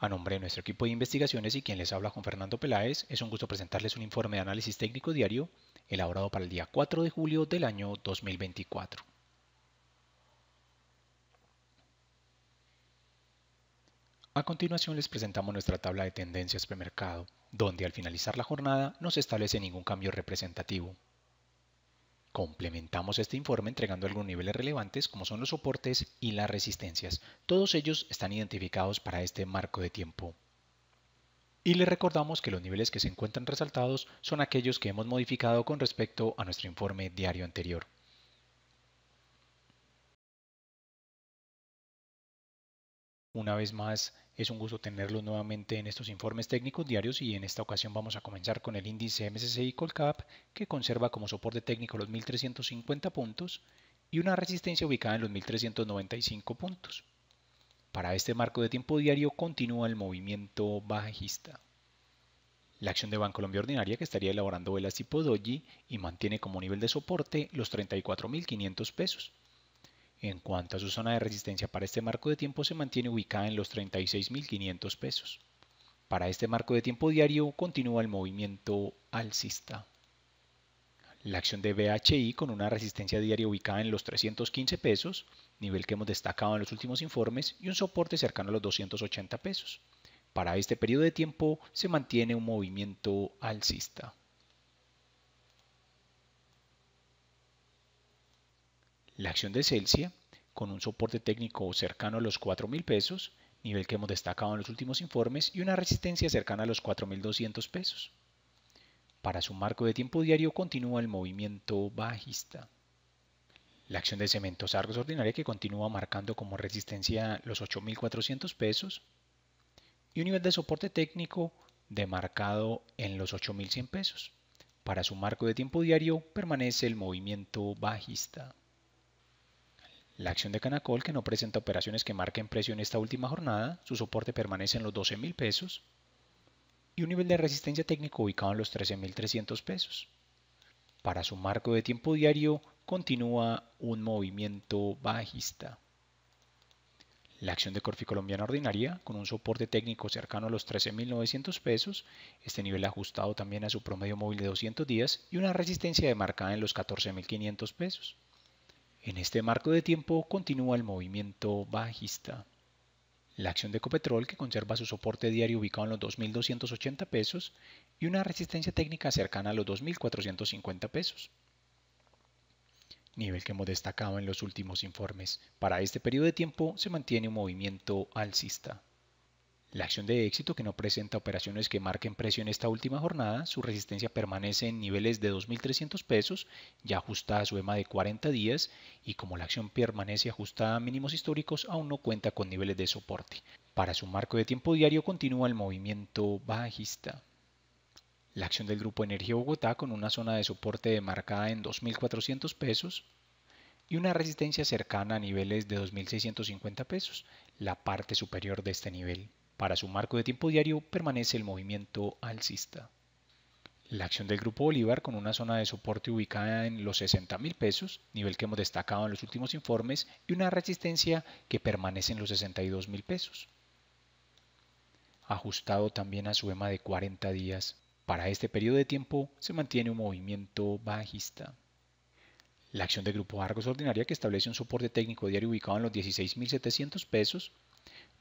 A nombre de nuestro equipo de investigaciones y quien les habla con Fernando Peláez, es un gusto presentarles un informe de análisis técnico diario elaborado para el día 4 de julio del año 2024. A continuación les presentamos nuestra tabla de tendencias premercado, donde al finalizar la jornada no se establece ningún cambio representativo. Complementamos este informe entregando algunos niveles relevantes como son los soportes y las resistencias. Todos ellos están identificados para este marco de tiempo. Y le recordamos que los niveles que se encuentran resaltados son aquellos que hemos modificado con respecto a nuestro informe diario anterior. Una vez más, es un gusto tenerlos nuevamente en estos informes técnicos diarios y en esta ocasión vamos a comenzar con el índice MSCI Colcap, que conserva como soporte técnico los 1350 puntos y una resistencia ubicada en los 1395 puntos. Para este marco de tiempo diario continúa el movimiento bajista. La acción de Bancolombia Ordinaria que estaría elaborando velas tipo doji y mantiene como nivel de soporte los 34.500 pesos. En cuanto a su zona de resistencia para este marco de tiempo se mantiene ubicada en los 36.500 pesos. Para este marco de tiempo diario continúa el movimiento alcista. La acción de BHI con una resistencia diaria ubicada en los 315 pesos, nivel que hemos destacado en los últimos informes, y un soporte cercano a los 280 pesos. Para este periodo de tiempo se mantiene un movimiento alcista. La acción de Celsia, con un soporte técnico cercano a los 4.000 pesos, nivel que hemos destacado en los últimos informes, y una resistencia cercana a los 4.200 pesos. Para su marco de tiempo diario continúa el movimiento bajista. La acción de Cementos Argos Ordinaria que continúa marcando como resistencia los 8.400 pesos y un nivel de soporte técnico demarcado en los 8.100 pesos. Para su marco de tiempo diario permanece el movimiento bajista. La acción de Canacol, que no presenta operaciones que marquen precio en esta última jornada, su soporte permanece en los $12,000. pesos y un nivel de resistencia técnico ubicado en los 13.300 pesos. Para su marco de tiempo diario continúa un movimiento bajista. La acción de Corfi Colombiana Ordinaria, con un soporte técnico cercano a los 13.900 pesos, este nivel ajustado también a su promedio móvil de 200 días y una resistencia demarcada en los 14.500 pesos. En este marco de tiempo continúa el movimiento bajista. La acción de Ecopetrol, que conserva su soporte diario ubicado en los 2.280 pesos y una resistencia técnica cercana a los 2.450 pesos, nivel que hemos destacado en los últimos informes. Para este periodo de tiempo se mantiene un movimiento alcista. La acción de éxito, que no presenta operaciones que marquen precio en esta última jornada, su resistencia permanece en niveles de 2.300 pesos, ya ajustada a su EMA de 40 días, y como la acción permanece ajustada a mínimos históricos, aún no cuenta con niveles de soporte. Para su marco de tiempo diario continúa el movimiento bajista. La acción del Grupo Energía Bogotá con una zona de soporte demarcada en 2.400 pesos, y una resistencia cercana a niveles de 2.650 pesos, la parte superior de este nivel. Para su marco de tiempo diario permanece el movimiento alcista. La acción del Grupo Bolívar con una zona de soporte ubicada en los 60.000 pesos, nivel que hemos destacado en los últimos informes, y una resistencia que permanece en los 62.000 mil pesos. Ajustado también a su EMA de 40 días, para este periodo de tiempo se mantiene un movimiento bajista. La acción del Grupo Argos Ordinaria que establece un soporte técnico diario ubicado en los 16.700 pesos,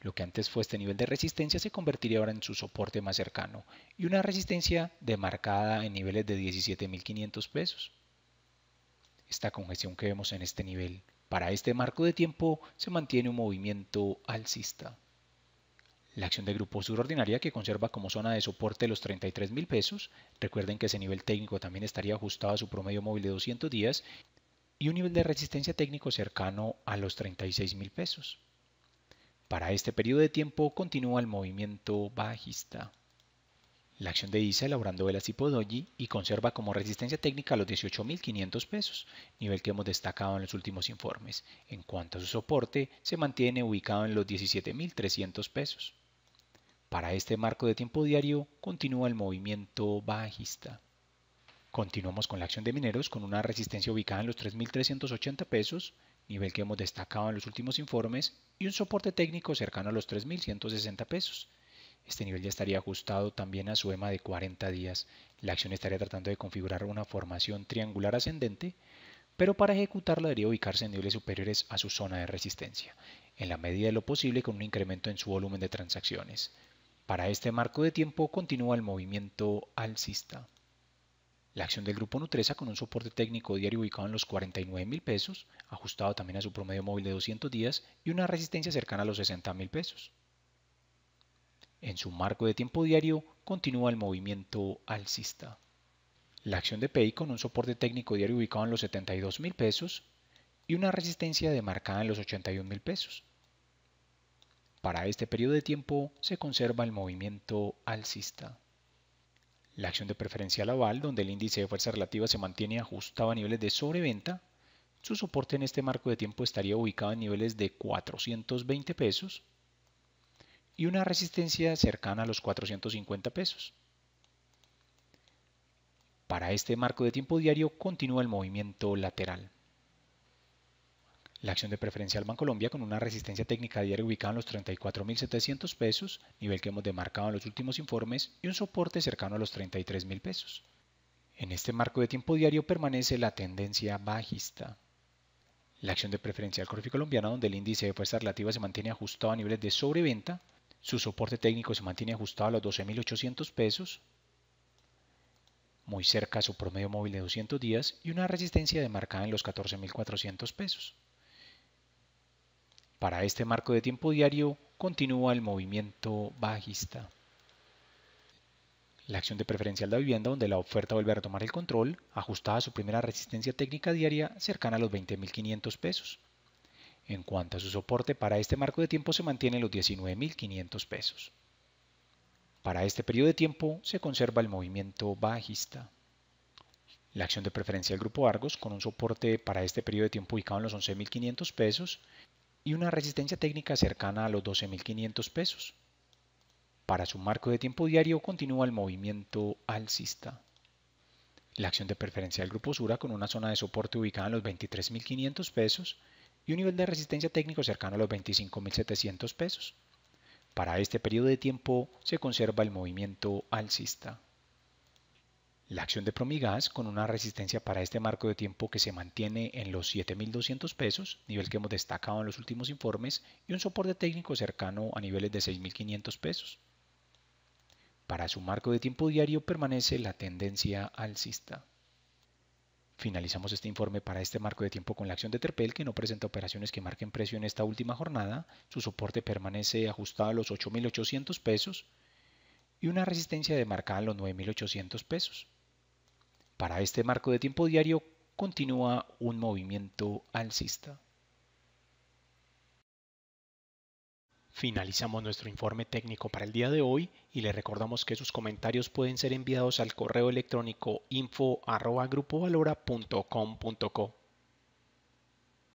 lo que antes fue este nivel de resistencia se convertiría ahora en su soporte más cercano y una resistencia demarcada en niveles de 17.500 pesos. Esta congestión que vemos en este nivel para este marco de tiempo se mantiene un movimiento alcista. La acción de grupo surordinaria que conserva como zona de soporte los $33,000. pesos. Recuerden que ese nivel técnico también estaría ajustado a su promedio móvil de 200 días y un nivel de resistencia técnico cercano a los $36,000. pesos. Para este periodo de tiempo continúa el movimiento bajista. La acción de ISA elaborando velas tipo doji y conserva como resistencia técnica los 18.500 pesos, nivel que hemos destacado en los últimos informes. En cuanto a su soporte, se mantiene ubicado en los 17.300 pesos. Para este marco de tiempo diario, continúa el movimiento bajista. Continuamos con la acción de mineros con una resistencia ubicada en los 3.380 pesos, nivel que hemos destacado en los últimos informes, y un soporte técnico cercano a los 3.160 pesos. Este nivel ya estaría ajustado también a su EMA de 40 días. La acción estaría tratando de configurar una formación triangular ascendente, pero para ejecutarla debería ubicarse en niveles superiores a su zona de resistencia, en la medida de lo posible con un incremento en su volumen de transacciones. Para este marco de tiempo continúa el movimiento alcista. La acción del Grupo Nutresa con un soporte técnico diario ubicado en los 49 mil pesos, ajustado también a su promedio móvil de 200 días y una resistencia cercana a los 60 mil pesos. En su marco de tiempo diario continúa el movimiento alcista. La acción de PEI con un soporte técnico diario ubicado en los 72 mil pesos y una resistencia demarcada en los 81 mil pesos. Para este periodo de tiempo se conserva el movimiento alcista. La acción de preferencia aval, donde el índice de fuerza relativa se mantiene ajustado a niveles de sobreventa, su soporte en este marco de tiempo estaría ubicado en niveles de 420 pesos y una resistencia cercana a los 450 pesos. Para este marco de tiempo diario continúa el movimiento lateral. La acción de preferencial colombia con una resistencia técnica diaria ubicada en los 34.700 pesos, nivel que hemos demarcado en los últimos informes, y un soporte cercano a los 33.000 pesos. En este marco de tiempo diario permanece la tendencia bajista. La acción de preferencial Corfi colombiana, donde el índice de fuerza relativa se mantiene ajustado a niveles de sobreventa, su soporte técnico se mantiene ajustado a los 12.800 pesos, muy cerca a su promedio móvil de 200 días y una resistencia demarcada en los 14.400 pesos. Para este marco de tiempo diario continúa el movimiento bajista. La acción de preferencial de vivienda donde la oferta vuelve a tomar el control, ajustada a su primera resistencia técnica diaria cercana a los 20.500 pesos. En cuanto a su soporte, para este marco de tiempo se mantiene los 19.500 pesos. Para este periodo de tiempo se conserva el movimiento bajista. La acción de preferencia del grupo Argos con un soporte para este periodo de tiempo ubicado en los 11.500 pesos y una resistencia técnica cercana a los 12.500 pesos. Para su marco de tiempo diario continúa el movimiento alcista. La acción de preferencia del grupo Sura con una zona de soporte ubicada en los 23.500 pesos y un nivel de resistencia técnico cercano a los 25.700 pesos. Para este periodo de tiempo se conserva el movimiento alcista. La acción de Promigas con una resistencia para este marco de tiempo que se mantiene en los 7.200 pesos, nivel que hemos destacado en los últimos informes, y un soporte técnico cercano a niveles de 6.500 pesos. Para su marco de tiempo diario permanece la tendencia alcista. Finalizamos este informe para este marco de tiempo con la acción de Terpel, que no presenta operaciones que marquen precio en esta última jornada. Su soporte permanece ajustado a los 8.800 pesos y una resistencia de demarcada a los 9.800 pesos. Para este marco de tiempo diario continúa un movimiento alcista. Finalizamos nuestro informe técnico para el día de hoy y le recordamos que sus comentarios pueden ser enviados al correo electrónico info.grupovalora.com.co.